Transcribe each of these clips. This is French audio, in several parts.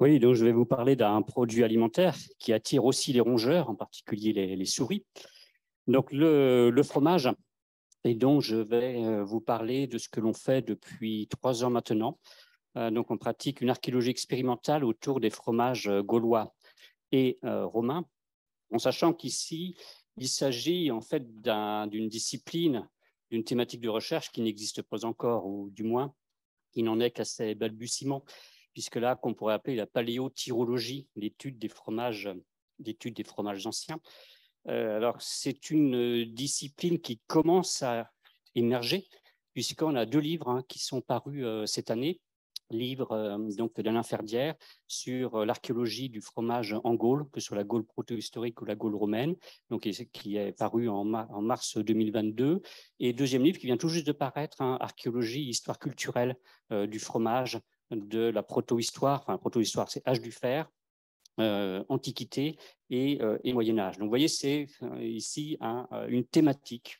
Oui, donc je vais vous parler d'un produit alimentaire qui attire aussi les rongeurs, en particulier les, souris. Donc le, fromage, et donc je vais euh, vous parler de ce que l'on fait depuis trois ans maintenant. Euh, donc on pratique une archéologie expérimentale autour des fromages euh, gaulois et romains, en sachant qu'ici, il s'agit en fait d'une discipline, d'une thématique de recherche qui n'existe pas encore, ou du moins qui n'en est qu'à ses balbutiements puisque là, qu'on pourrait appeler la paléotyrologie, l'étude des fromages, l'étude des fromages anciens. Euh, alors, c'est une discipline qui commence à émerger, puisqu'on a deux livres hein, qui sont parus euh, cette année. Livre euh, donc d'Alain Ferdière sur l'archéologie du fromage en Gaule, que sur la Gaule protohistorique ou la Gaule romaine, donc, qui est paru en, mars 2022. Et deuxième livre qui vient tout juste de paraître, hein, Archéologie et histoire culturelle du fromage de la protohistoire, enfin protohistoire, c'est âge du fer, euh, antiquité euh, et, Moyen Âge. Donc vous voyez, c'est euh, ici une thématique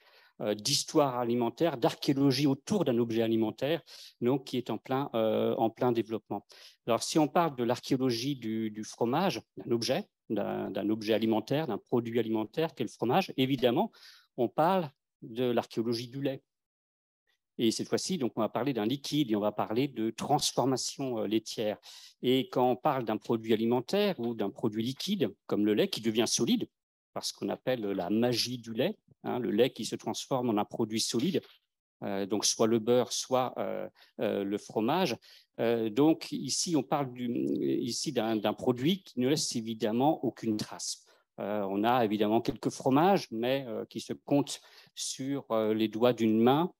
d'histoire alimentaire, d'archéologie autour d'un objet alimentaire, donc qui est en plein, en plein développement. Alors, si on parle de l'archéologie du, du, fromage, d'un objet, d'un objet alimentaire, d'un produit alimentaire, le fromage, évidemment, on parle de l'archéologie du lait, et cette fois-ci, donc, on va parler d'un liquide et on va parler de transformation euh, laitière. Et quand on parle d'un produit alimentaire ou d'un produit liquide, comme le lait, qui devient solide, parce qu'on appelle la magie du lait, hein, le lait qui se transforme en un produit solide, euh, donc soit le beurre, soit euh, le fromage. donc ici, on parle du, ici d'un produit qui ne laisse évidemment aucune trace. on a évidemment quelques fromages, mais qui se comptent sur les doigts d'une main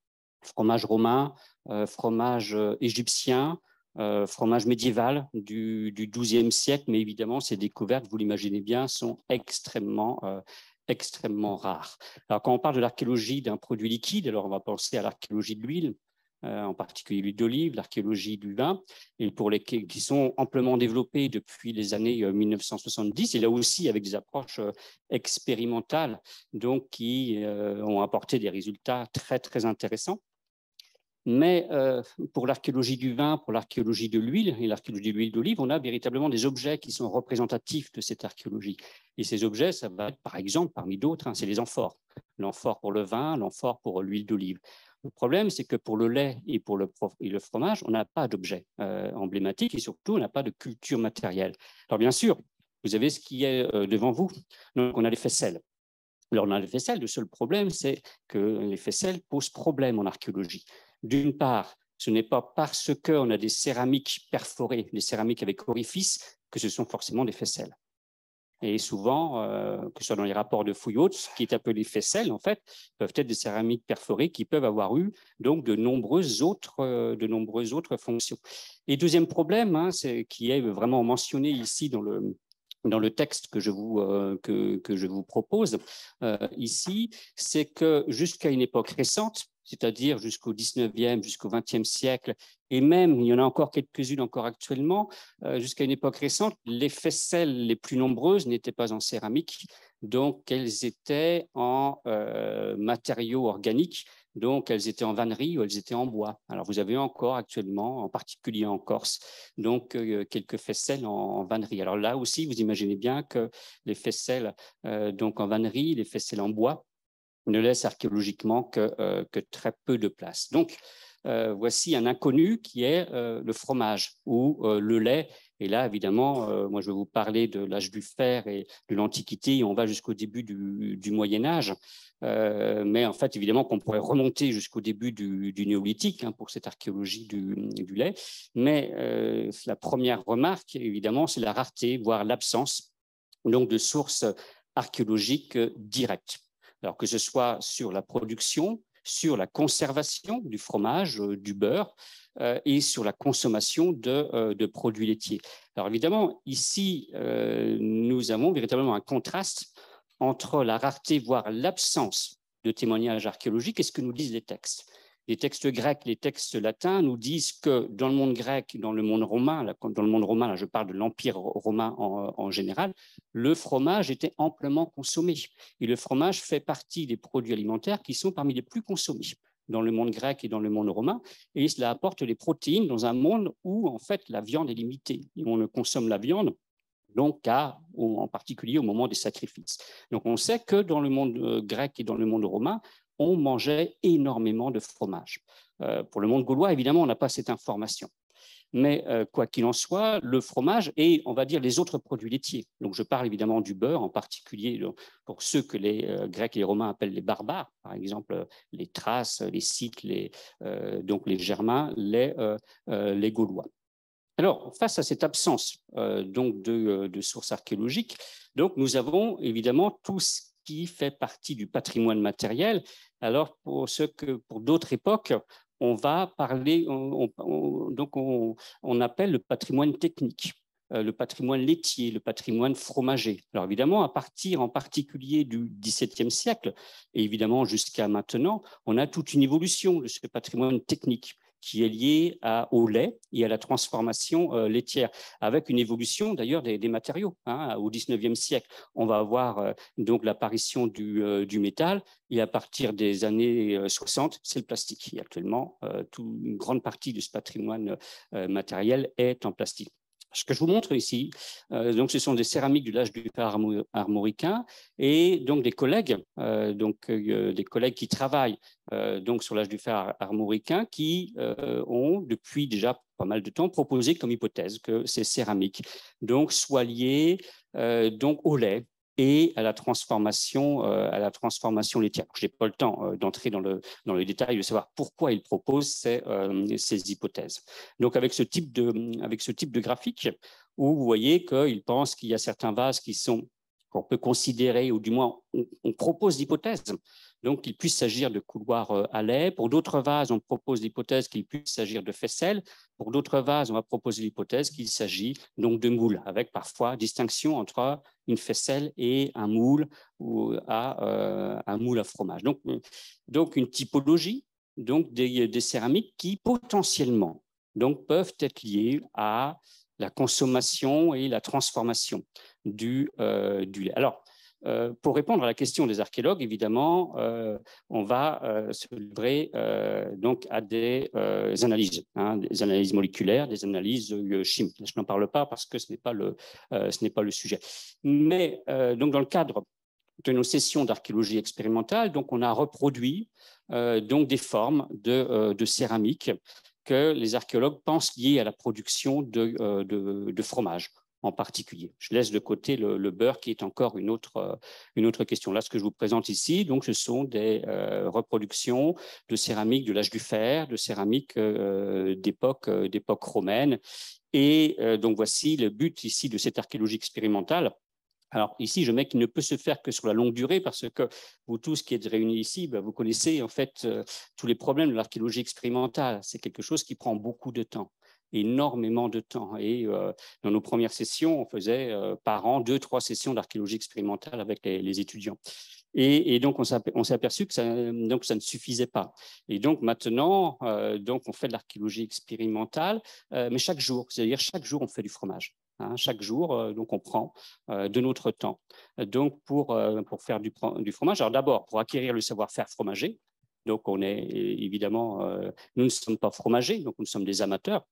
fromage romain, euh, fromage euh, égyptien, euh, fromage médiéval du, XIIe siècle, mais évidemment, ces découvertes, vous l'imaginez bien, sont extrêmement, extrêmement rares. Alors, quand on parle de l'archéologie d'un produit liquide, alors on va penser à l'archéologie de l'huile, en particulier l'huile d'olive, l'archéologie du vin, et pour les, qui sont amplement développés depuis les années 1970, et là aussi avec des approches expérimentales, donc qui ont apporté des résultats très très intéressants. Mais euh, pour l'archéologie du vin, pour l'archéologie de l'huile et l'archéologie de l'huile d'olive, on a véritablement des objets qui sont représentatifs de cette archéologie. Et ces objets, ça va être par exemple, parmi d'autres, hein, c'est les amphores. L'amphore pour le vin, l'amphore pour l'huile d'olive. Le problème, c'est que pour le lait et pour le, fromage, on n'a pas d'objet euh, emblématique et surtout, on n'a pas de culture matérielle. Alors bien sûr, vous avez ce qui est euh, devant vous. Donc on a les faisselles. Alors, on a les faisselles, le seul problème, c'est que les faisselles posent problème en archéologie. D'une part, ce n'est pas parce qu'on a des céramiques perforées, des céramiques avec orifice, que ce sont forcément des faisselles. Et souvent, euh, que ce soit dans les rapports de fouilles ce qui est appelé faisselle, en fait, peuvent être des céramiques perforées qui peuvent avoir eu donc de nombreuses autres, euh, de nombreuses autres fonctions. Et deuxième problème, hein, qui est vraiment mentionné ici dans le, dans le texte que je vous, euh, propose euh, ici, c'est que jusqu'à une époque récente, c'est-à-dire jusqu'au 19e, jusqu'au 20e siècle, et même, il y en a encore quelques-unes encore actuellement, euh, jusqu'à une époque récente, les faisselles les plus nombreuses n'étaient pas en céramique, donc elles étaient en matériaux organiques donc, elles étaient en vannerie ou elles étaient en bois. Alors, vous avez encore actuellement, en particulier en Corse, donc euh, quelques faisselles en, vannerie. Alors là aussi, vous imaginez bien que les faisselles euh, donc en vannerie, les faisselles en bois, ne laissent archéologiquement que, euh, très peu de place. Donc, voici un inconnu qui est le fromage ou le lait et là, évidemment, moi, je vais vous parler de l'âge du fer et de l'Antiquité, on va jusqu'au début du Moyen Âge. Euh, mais en fait, évidemment, qu'on pourrait remonter jusqu'au début du, néolithique hein, pour cette archéologie du, lait. Mais euh, la première remarque, évidemment, c'est la rareté, voire l'absence donc de sources archéologiques directes. Alors que ce soit sur la production, sur la conservation du fromage, euh, du beurre et sur la consommation de, de, produits laitiers. Alors évidemment, ici, nous avons véritablement un contraste entre la rareté, voire l'absence de témoignages archéologiques et ce que nous disent les textes. Les textes grecs, les textes latins nous disent que dans le monde grec, dans le monde romain, dans le monde romain, je parle de l'Empire romain en, en, général, le fromage était amplement consommé. Et le fromage fait partie des produits alimentaires qui sont parmi les plus consommés dans le monde grec et dans le monde romain, et cela apporte des protéines dans un monde où, en fait, la viande est limitée. On ne consomme la viande donc, en particulier au moment des sacrifices. Donc on sait que dans le monde euh, grec et dans le monde romain, on mangeait énormément de fromage. Euh, pour le monde gaulois, évidemment, on n'a pas cette information. Mais euh, quoi qu'il en soit, le fromage et, on va dire, les autres produits laitiers. Donc, je parle évidemment du beurre, en particulier pour ceux que les Grecs et les Romains appellent les barbares, par exemple les Thraces, les Scythes, donc les Germains, les Gaulois. Alors, face à cette absence euh, donc euh, de, sources archéologiques, donc nous avons évidemment tout ce qui fait partie du patrimoine matériel. Alors, pour ce que pour d'autres époques, on va parler, donc on, appelle le patrimoine technique euh, le patrimoine laitier, le patrimoine fromager. Alors évidemment, à partir en particulier du XVIIe siècle, et évidemment jusqu'à maintenant, on a toute une évolution de ce patrimoine technique qui est lié à, au lait et à la transformation euh, laitière, avec une évolution d'ailleurs des, matériaux. Hein, au 19e siècle, on va avoir euh, donc l'apparition euh, du, métal, et à partir des années 60, c'est le plastique. actuellement, une grande partie de ce patrimoine matériel est en plastique. Ce que je vous montre ici, euh, donc ce sont des céramiques de l'âge du fer armoricain et donc des collègues, euh, donc euh, des collègues qui travaillent donc sur l'âge du fer armoricain qui ont depuis déjà pas mal de temps proposé comme hypothèse que ces céramiques donc soient liées donc au lait et à la transformation, euh, à la transformation laitière. Je n'ai pas le temps euh, d'entrer dans le, dans le détail de savoir pourquoi il propose ces, euh, ces hypothèses. Donc avec ce type de, avec ce type de graphique, où vous voyez qu'il pense qu'il y a certains vases qui sont qu'on peut considérer, ou du moins on, propose l'hypothèse, donc qu'il puisse s'agir de couloirs à lait. Pour d'autres vases, on propose l'hypothèse qu'il puisse s'agir de faisselles. Pour d'autres vases, on va proposer l'hypothèse qu'il s'agit donc de moules, avec parfois distinction entre une faisselle et un moule ou à euh, un moule à fromage. Donc, donc une typologie, donc des, céramiques qui potentiellement donc peuvent être liées à la consommation et la transformation du, euh, du lait. Alors, euh, pour répondre à la question des archéologues, évidemment, euh, on va euh, se livrer donc à des analyses, hein, des analyses moléculaires, des analyses chimiques. Je n'en parle pas parce que ce n'est pas le ce n'est pas le sujet. Mais donc dans le cadre de nos sessions d'archéologie expérimentale, donc on a reproduit donc des formes de, de céramique que les archéologues pensent liées à la production de, de, de fromage en particulier. Je laisse de côté le, beurre qui est encore une autre, euh, une autre question. Là, ce que je vous présente ici, donc, ce sont des euh, reproductions de céramique de l'âge du fer, de céramique euh, d'époque d'époque romaine. Et donc voici le but ici de cette archéologie expérimentale. Alors ici, je mets qu'il ne peut se faire que sur la longue durée parce que vous tous qui êtes réunis ici, ben, vous connaissez en fait tous les problèmes de l'archéologie expérimentale. C'est quelque chose qui prend beaucoup de temps énormément de temps. Et euh, dans nos premières sessions, on faisait euh, par an deux, trois sessions d'archéologie expérimentale avec les, étudiants. Et, donc, on s'est aperçu que ça, donc ça ne suffisait pas. Et donc, maintenant, euh, donc on fait de l'archéologie expérimentale, mais chaque jour, c'est-à-dire chaque jour, on fait du fromage. Hein. chaque jour, donc on prend de notre temps donc pour, pour faire du, du fromage. Alors, d'abord, pour acquérir le savoir-faire fromager. Donc, on est évidemment, nous ne sommes pas fromagers, donc nous sommes des amateurs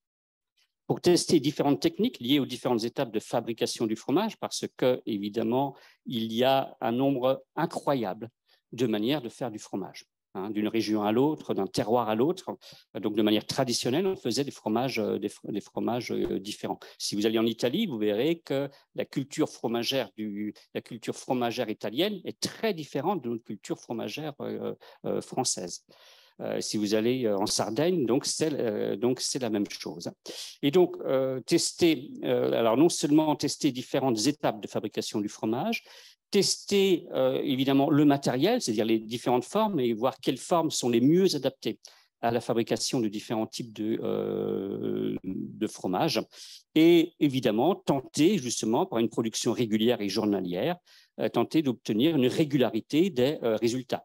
pour tester différentes techniques liées aux différentes étapes de fabrication du fromage, parce que, évidemment, il y a un nombre incroyable de manières de faire du fromage, hein, d'une région à l'autre, d'un terroir à l'autre. Donc, de manière traditionnelle, on faisait des fromages, euh, euh, différents. Si vous allez en Italie, vous verrez que la culture fromagère, italienne est très différente de notre culture fromagère euh, française. Euh, si vous allez euh, en Sardaigne, euh, donc c'est, la même chose. Et donc, tester, alors non seulement tester différentes étapes de fabrication du fromage, tester évidemment le matériel, c'est-à-dire les différentes formes, et voir quelles formes sont les mieux adaptées à la fabrication de différents types de, fromage et évidemment tenter justement par une production régulière et journalière, tenter d'obtenir une régularité des résultats.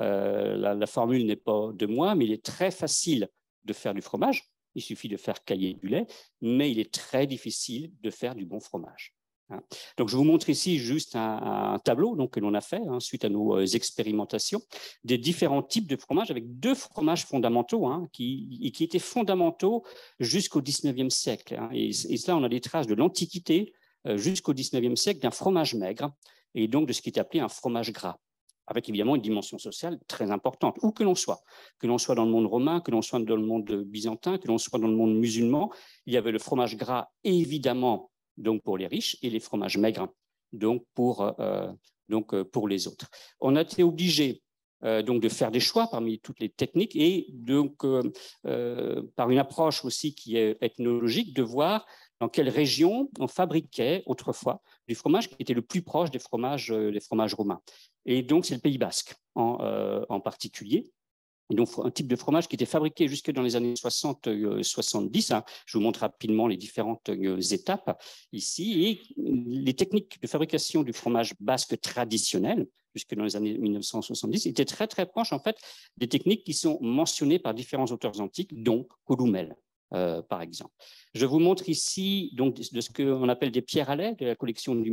Euh, la, formule n'est pas de moi, mais il est très facile de faire du fromage. Il suffit de faire cailler du lait, mais il est très difficile de faire du bon fromage. Hein. Donc, je vous montre ici juste un, tableau donc, que l'on a fait hein, suite à nos euh, expérimentations des différents types de fromages avec deux fromages fondamentaux hein, qui, étaient fondamentaux jusqu'au 19e siècle. Et, là, on a des traces de l'Antiquité euh, jusqu'au 19e siècle d'un fromage maigre et donc de ce qui est appelé un fromage gras avec évidemment une dimension sociale très importante, où que l'on soit, que l'on soit dans le monde romain, que l'on soit dans le monde byzantin, que l'on soit dans le monde musulman, il y avait le fromage gras évidemment donc pour les riches et les fromages maigres donc pour, euh, euh, donc euh, pour les autres. On a été obligé donc de faire des choix parmi toutes les techniques et donc par une approche aussi qui est ethnologique de voir dans quelle région on fabriquait autrefois du fromage qui était le plus proche des fromages, euh, des fromages romains. Et donc, c'est le Pays basque en, euh, particulier. donc, un type de fromage qui était fabriqué jusque dans les années 60-70. Euh, hein. Je vous montre rapidement les différentes étapes ici. Et les techniques de fabrication du fromage basque traditionnel, jusque dans les années 1970, étaient très, très proches, en fait, des techniques qui sont mentionnées par différents auteurs antiques, dont Columel, euh, par exemple. Je vous montre ici donc, de ce qu'on appelle des pierres à lait de la collection du,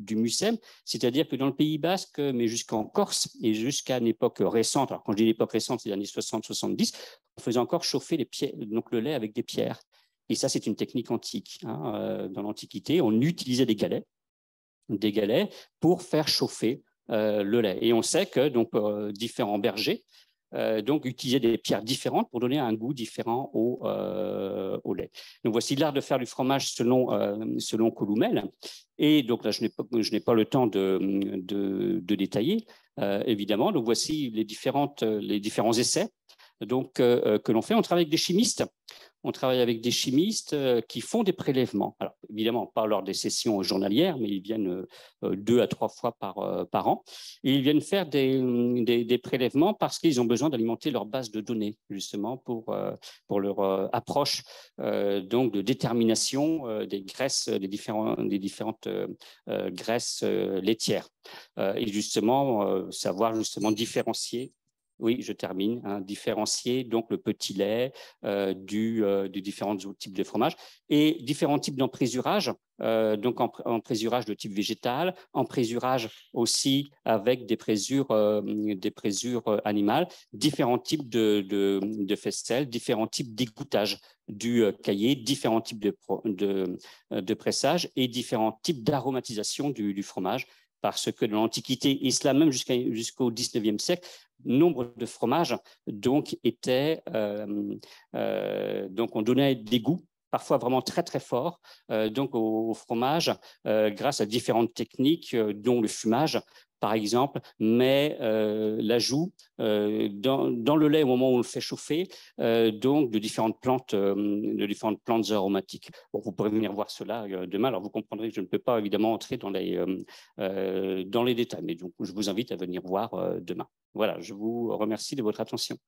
du, MUSEM, c'est-à-dire que dans le Pays basque, mais jusqu'en Corse et jusqu'à une époque récente, alors quand je dis l'époque récente, c'est les années 60-70, on faisait encore chauffer les donc le lait avec des pierres. Et ça, c'est une technique antique. Hein, euh, dans l'Antiquité, on utilisait des galets, des galets pour faire chauffer euh, le lait. Et on sait que donc, différents bergers euh, donc utiliser des pierres différentes pour donner un goût différent au, euh, lait. Donc voici l'art de faire du fromage selon, euh, selon Columel. Et donc là, je n'ai pas, pas, le temps de, de, détailler, évidemment. Donc voici les, différentes, les différents essais donc, que l'on fait. On travaille avec des chimistes on travaille avec des chimistes euh, qui font des prélèvements. Alors, évidemment, pas lors des sessions journalières, mais ils viennent euh, deux à trois fois par, euh, an. ils viennent faire mm, des, prélèvements parce qu'ils ont besoin d'alimenter leur base de données, justement, pour, pour leur approche donc de détermination des graisses, des, des différentes graisses laitières. et justement, savoir justement différencier oui, je termine, hein. différencier donc le petit lait euh, du, euh, différents types de fromage et différents types d'emprésurage, euh, donc en, de type végétal, en aussi avec des présures, euh, des présures animales, différents types de, de, différents types d'égouttage du cahier, différents types de, de, de pressage et différents types d'aromatisation du, fromage parce que dans l'Antiquité et cela même jusqu'au XIXe siècle, nombre de fromages donc étaient euh, euh, donc on donnait des goûts parfois vraiment très très forts euh, donc au, fromage grâce à différentes techniques dont le fumage par exemple, mais l'ajout dans, le lait au moment où on le fait chauffer, donc de différentes plantes, de différentes plantes aromatiques. vous pourrez venir voir cela demain. Alors vous comprendrez que je ne peux pas évidemment entrer dans les dans les détails, mais donc je vous invite à venir voir demain. Voilà, je vous remercie de votre attention.